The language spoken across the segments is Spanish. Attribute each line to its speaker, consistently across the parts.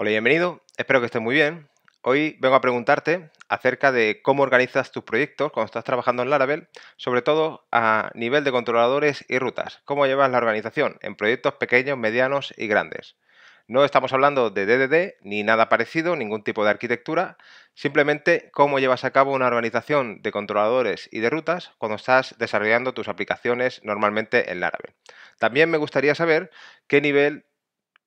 Speaker 1: Hola, bienvenido. Espero que estés muy bien. Hoy vengo a preguntarte acerca de cómo organizas tus proyectos cuando estás trabajando en Laravel, sobre todo a nivel de controladores y rutas. ¿Cómo llevas la organización en proyectos pequeños, medianos y grandes? No estamos hablando de DDD ni nada parecido, ningún tipo de arquitectura, simplemente cómo llevas a cabo una organización de controladores y de rutas cuando estás desarrollando tus aplicaciones normalmente en Laravel. También me gustaría saber qué nivel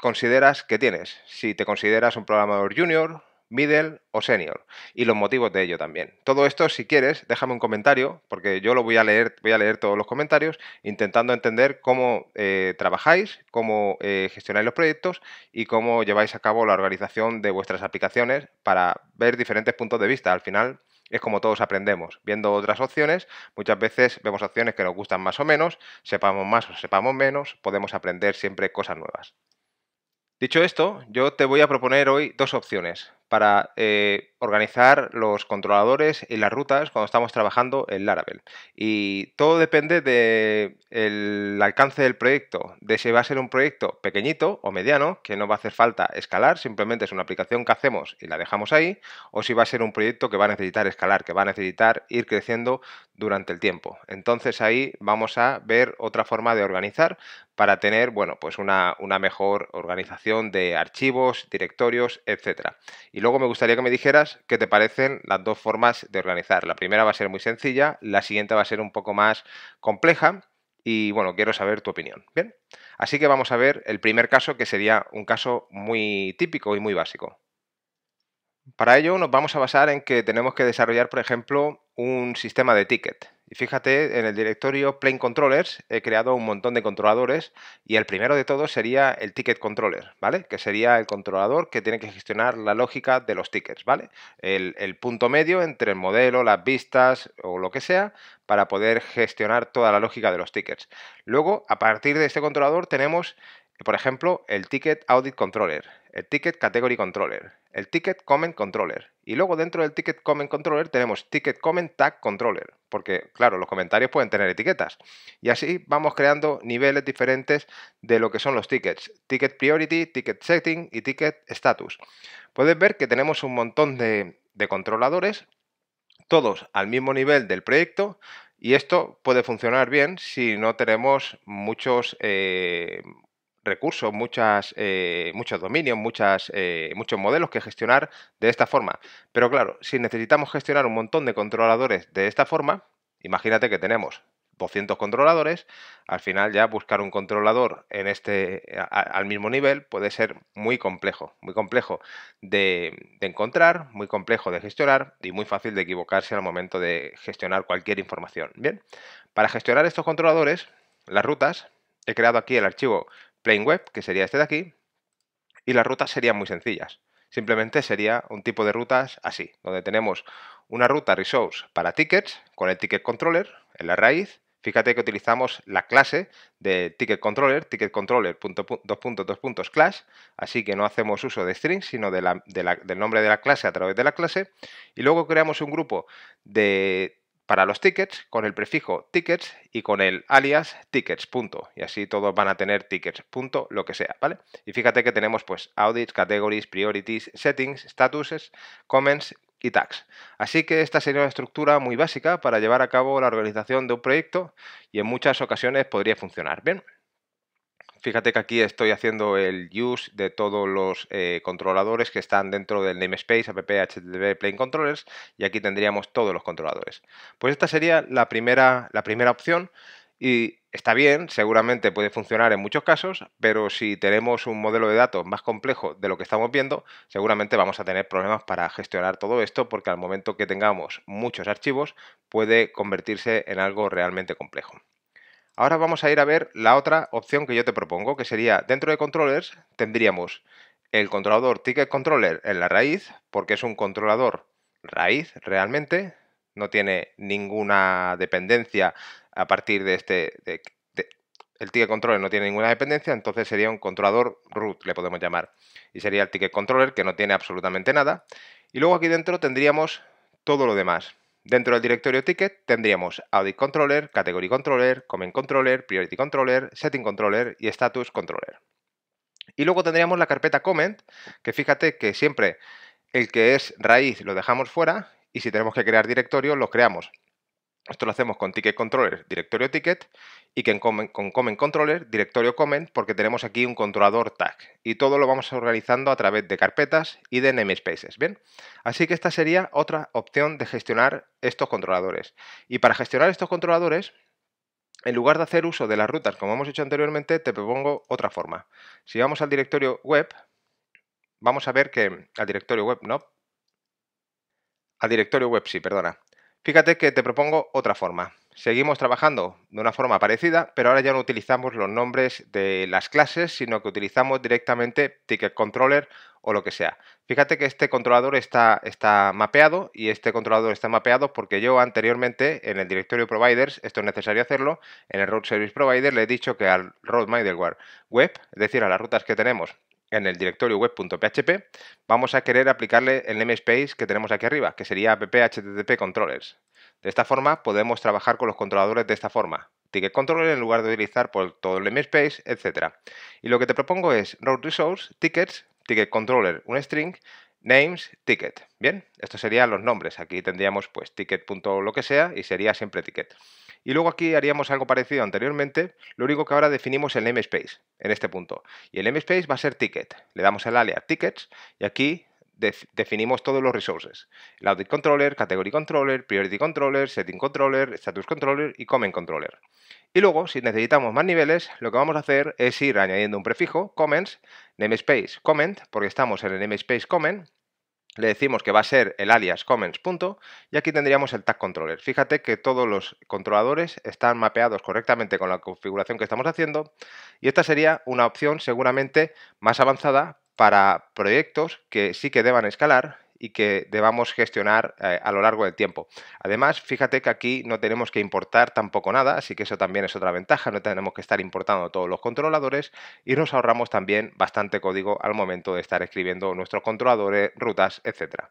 Speaker 1: consideras que tienes, si te consideras un programador junior, middle o senior y los motivos de ello también. Todo esto, si quieres, déjame un comentario porque yo lo voy a leer, voy a leer todos los comentarios intentando entender cómo eh, trabajáis, cómo eh, gestionáis los proyectos y cómo lleváis a cabo la organización de vuestras aplicaciones para ver diferentes puntos de vista. Al final es como todos aprendemos, viendo otras opciones, muchas veces vemos opciones que nos gustan más o menos, sepamos más o sepamos menos, podemos aprender siempre cosas nuevas. Dicho esto, yo te voy a proponer hoy dos opciones para eh, organizar los controladores y las rutas cuando estamos trabajando en Laravel. Y todo depende del alcance del proyecto, de si va a ser un proyecto pequeñito o mediano, que no va a hacer falta escalar, simplemente es una aplicación que hacemos y la dejamos ahí, o si va a ser un proyecto que va a necesitar escalar, que va a necesitar ir creciendo durante el tiempo. Entonces ahí vamos a ver otra forma de organizar para tener, bueno, pues una, una mejor organización de archivos, directorios, etcétera. Y luego me gustaría que me dijeras qué te parecen las dos formas de organizar. La primera va a ser muy sencilla, la siguiente va a ser un poco más compleja y bueno, quiero saber tu opinión. Bien, así que vamos a ver el primer caso que sería un caso muy típico y muy básico. Para ello nos vamos a basar en que tenemos que desarrollar, por ejemplo, un sistema de ticket. Y fíjate, en el directorio Plain Controllers he creado un montón de controladores y el primero de todos sería el Ticket Controller, ¿vale? Que sería el controlador que tiene que gestionar la lógica de los tickets, ¿vale? El, el punto medio entre el modelo, las vistas o lo que sea para poder gestionar toda la lógica de los tickets. Luego, a partir de este controlador tenemos, por ejemplo, el Ticket Audit Controller el Ticket Category Controller, el Ticket Comment Controller. Y luego dentro del Ticket Comment Controller tenemos Ticket Comment Tag Controller, porque claro, los comentarios pueden tener etiquetas. Y así vamos creando niveles diferentes de lo que son los tickets. Ticket Priority, Ticket Setting y Ticket Status. Puedes ver que tenemos un montón de, controladores, todos al mismo nivel del proyecto, y esto puede funcionar bien si no tenemos muchos, eh, recursos, muchas, eh, muchos dominios, muchas, eh, muchos modelos que gestionar de esta forma. Pero claro, si necesitamos gestionar un montón de controladores de esta forma, imagínate que tenemos 200 controladores, al final ya buscar un controlador en este al mismo nivel puede ser muy complejo, muy complejo de, de, encontrar, muy complejo de gestionar y muy fácil de equivocarse al momento de gestionar cualquier información. Bien, para gestionar estos controladores, las rutas, he creado aquí el archivo web, que sería este de aquí, y las rutas serían muy sencillas. Simplemente sería un tipo de rutas así, donde tenemos una ruta resource para tickets con el ticket controller en la raíz. Fíjate que utilizamos la clase de ticket controller, ticket controller puntos, así que no hacemos uso de string, sino del nombre de la clase a través de la clase. Y luego creamos un grupo de para los tickets con el prefijo tickets y con el alias tickets. Punto, y así todos van a tener tickets. Punto, lo que sea, ¿vale? Y fíjate que tenemos pues audits, categories, priorities, settings, statuses, comments y tags. Así que esta sería una estructura muy básica para llevar a cabo la organización de un proyecto y en muchas ocasiones podría funcionar. Bien. Fíjate que aquí estoy haciendo el use de todos los eh, controladores que están dentro del namespace app plane controllers y aquí tendríamos todos los controladores. Pues esta sería la primera, la primera opción y está bien, seguramente puede funcionar en muchos casos, pero si tenemos un modelo de datos más complejo de lo que estamos viendo, seguramente vamos a tener problemas para gestionar todo esto porque al momento que tengamos muchos archivos puede convertirse en algo realmente complejo. Ahora vamos a ir a ver la otra opción que yo te propongo, que sería dentro de controllers tendríamos el controlador ticket controller en la raíz, porque es un controlador raíz realmente, no tiene ninguna dependencia a partir de este... el ticket controller no tiene ninguna dependencia, entonces sería un controlador root, le podemos llamar. Y sería el ticket controller que no tiene absolutamente nada. Y luego aquí dentro tendríamos todo lo demás. Dentro del directorio ticket tendríamos audit controller, category controller, comment controller, priority controller, setting controller y status controller. Y luego tendríamos la carpeta comment, que fíjate que siempre el que es raíz lo dejamos fuera y si tenemos que crear directorio lo creamos esto lo hacemos con ticket controller, directorio ticket, y que con, con comment controller, directorio comment, porque tenemos aquí un controlador tag. Y todo lo vamos organizando a través de carpetas y de namespaces, ¿bien? Así que esta sería otra opción de gestionar estos controladores. Y para gestionar estos controladores, en lugar de hacer uso de las rutas como hemos hecho anteriormente, te propongo otra forma. Si vamos al directorio web, vamos a ver que al directorio web, no, al directorio web, sí, perdona. Fíjate que te propongo otra forma. Seguimos trabajando de una forma parecida, pero ahora ya no utilizamos los nombres de las clases, sino que utilizamos directamente Ticket Controller o lo que sea. Fíjate que este controlador está, está mapeado y este controlador está mapeado porque yo anteriormente en el directorio providers, esto es necesario hacerlo, en el Road service provider le he dicho que al route web, es decir, a las rutas que tenemos en el directorio web.php, vamos a querer aplicarle el namespace que tenemos aquí arriba, que sería app.http.controllers. De esta forma podemos trabajar con los controladores de esta forma, ticket controller en lugar de utilizar por todo el namespace, etc. Y lo que te propongo es route resource, tickets, ticket controller, un string, names, ticket. Bien, estos serían los nombres. Aquí tendríamos pues ticket. que sea y sería siempre ticket. Y luego aquí haríamos algo parecido anteriormente, lo único que ahora definimos el namespace en este punto. Y el namespace va a ser ticket. Le damos el alias tickets y aquí definimos todos los resources. El audit controller, category controller, priority controller, setting controller, status controller y comment controller. Y luego, si necesitamos más niveles, lo que vamos a hacer es ir añadiendo un prefijo, comments, namespace, comment, porque estamos en el namespace comment, le decimos que va a ser el alias comments. Punto, y aquí tendríamos el tag controller. Fíjate que todos los controladores están mapeados correctamente con la configuración que estamos haciendo y esta sería una opción seguramente más avanzada para proyectos que sí que deban escalar y que debamos gestionar eh, a lo largo del tiempo. Además, fíjate que aquí no tenemos que importar tampoco nada, así que eso también es otra ventaja, no tenemos que estar importando todos los controladores y nos ahorramos también bastante código al momento de estar escribiendo nuestros controladores, rutas, etc.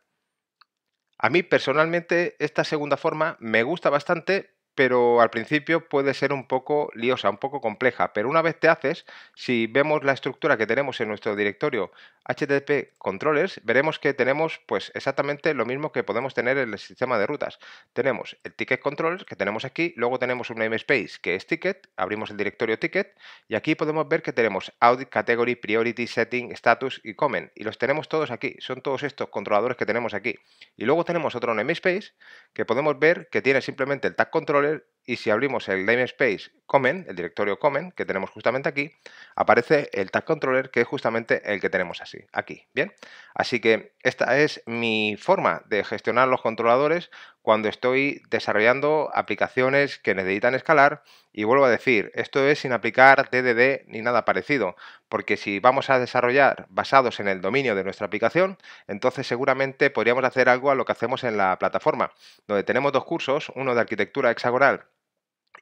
Speaker 1: A mí personalmente esta segunda forma me gusta bastante, pero al principio puede ser un poco liosa, un poco compleja. Pero una vez te haces, si vemos la estructura que tenemos en nuestro directorio HTTP controllers, veremos que tenemos pues exactamente lo mismo que podemos tener en el sistema de rutas. Tenemos el ticket controller que tenemos aquí, luego tenemos un namespace que es ticket, abrimos el directorio ticket y aquí podemos ver que tenemos audit category, priority, setting, status y comment y los tenemos todos aquí. Son todos estos controladores que tenemos aquí. Y luego tenemos otro namespace que podemos ver que tiene simplemente el tag controller y si abrimos el namespace common, el directorio common que tenemos justamente aquí, aparece el tag controller que es justamente el que tenemos así, aquí, ¿bien? Así que esta es mi forma de gestionar los controladores cuando estoy desarrollando aplicaciones que necesitan escalar y vuelvo a decir, esto es sin aplicar DDD ni nada parecido, porque si vamos a desarrollar basados en el dominio de nuestra aplicación, entonces seguramente podríamos hacer algo a lo que hacemos en la plataforma, donde tenemos dos cursos, uno de arquitectura hexagonal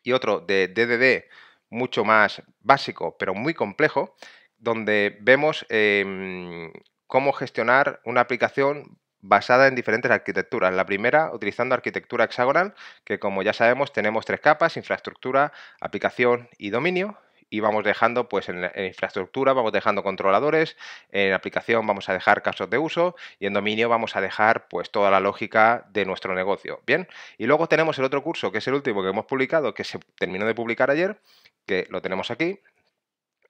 Speaker 1: y otro de DDD mucho más básico, pero muy complejo, donde vemos em, cómo gestionar una aplicación basada en diferentes arquitecturas. La primera, utilizando arquitectura hexagonal, que como ya sabemos tenemos tres capas, infraestructura, aplicación y dominio y vamos dejando pues en, infraestructura, vamos dejando controladores, en aplicación vamos a dejar casos de uso y en dominio vamos a dejar pues toda la lógica de nuestro negocio. Bien, y luego tenemos el otro curso que es el último que hemos publicado, que se terminó de publicar ayer, que lo tenemos aquí,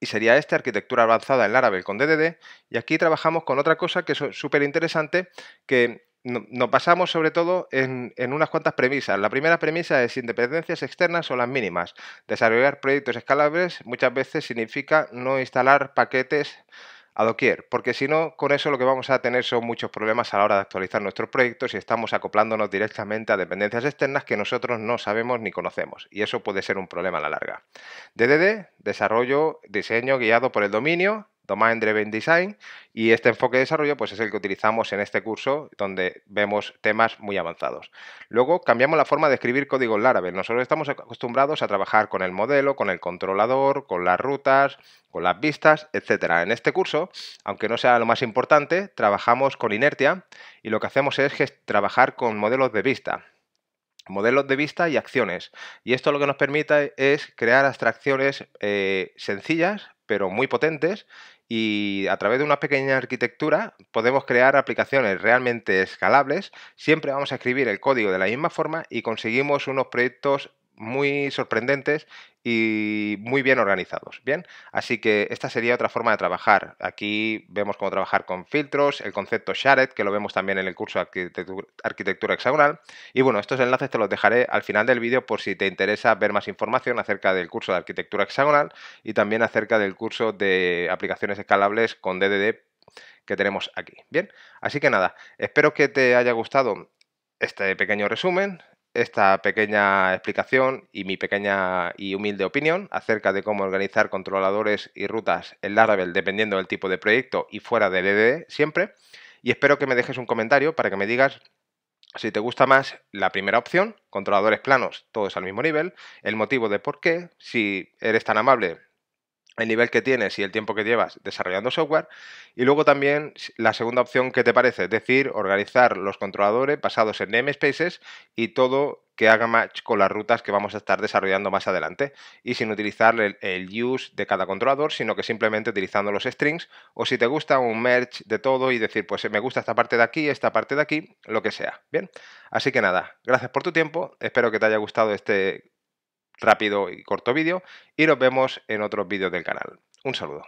Speaker 1: y sería este, arquitectura avanzada en Laravel con DDD. Y aquí trabajamos con otra cosa que es súper interesante, que nos basamos sobre todo en, unas cuantas premisas. La primera premisa es independencias externas o las mínimas. Desarrollar proyectos escalables muchas veces significa no instalar paquetes a doquier, porque si no, con eso lo que vamos a tener son muchos problemas a la hora de actualizar nuestros proyectos y estamos acoplándonos directamente a dependencias externas que nosotros no sabemos ni conocemos, y eso puede ser un problema a la larga. DDD, desarrollo, diseño guiado por el dominio, Domain Driven Design y este enfoque de desarrollo pues es el que utilizamos en este curso donde vemos temas muy avanzados. Luego cambiamos la forma de escribir código en Laravel. Nosotros estamos acostumbrados a trabajar con el modelo, con el controlador, con las rutas, con las vistas, etcétera. En este curso, aunque no sea lo más importante, trabajamos con inertia y lo que hacemos es trabajar con modelos de vista modelos de vista y acciones. Y esto lo que nos permite es crear abstracciones eh, sencillas pero muy potentes y a través de una pequeña arquitectura podemos crear aplicaciones realmente escalables. Siempre vamos a escribir el código de la misma forma y conseguimos unos proyectos muy sorprendentes y muy bien organizados. Bien, así que esta sería otra forma de trabajar. Aquí vemos cómo trabajar con filtros, el concepto shared, que lo vemos también en el curso de arquitectura, hexagonal. Y bueno, estos enlaces te los dejaré al final del vídeo por si te interesa ver más información acerca del curso de arquitectura hexagonal y también acerca del curso de aplicaciones escalables con DDD que tenemos aquí. Bien, así que nada, espero que te haya gustado este pequeño resumen, esta pequeña explicación y mi pequeña y humilde opinión acerca de cómo organizar controladores y rutas en Laravel dependiendo del tipo de proyecto y fuera de DDD e siempre. Y espero que me dejes un comentario para que me digas si te gusta más la primera opción, controladores planos, todos al mismo nivel, el motivo de por qué, si eres tan amable, el nivel que tienes y el tiempo que llevas desarrollando software. Y luego también la segunda opción que te parece, es decir, organizar los controladores basados en namespaces y todo que haga match con las rutas que vamos a estar desarrollando más adelante y sin utilizar el, use de cada controlador, sino que simplemente utilizando los strings o si te gusta un merge de todo y decir, pues eh, me gusta esta parte de aquí, esta parte de aquí, lo que sea. Bien, así que nada, gracias por tu tiempo, espero que te haya gustado este rápido y corto vídeo y nos vemos en otros vídeos del canal. Un saludo.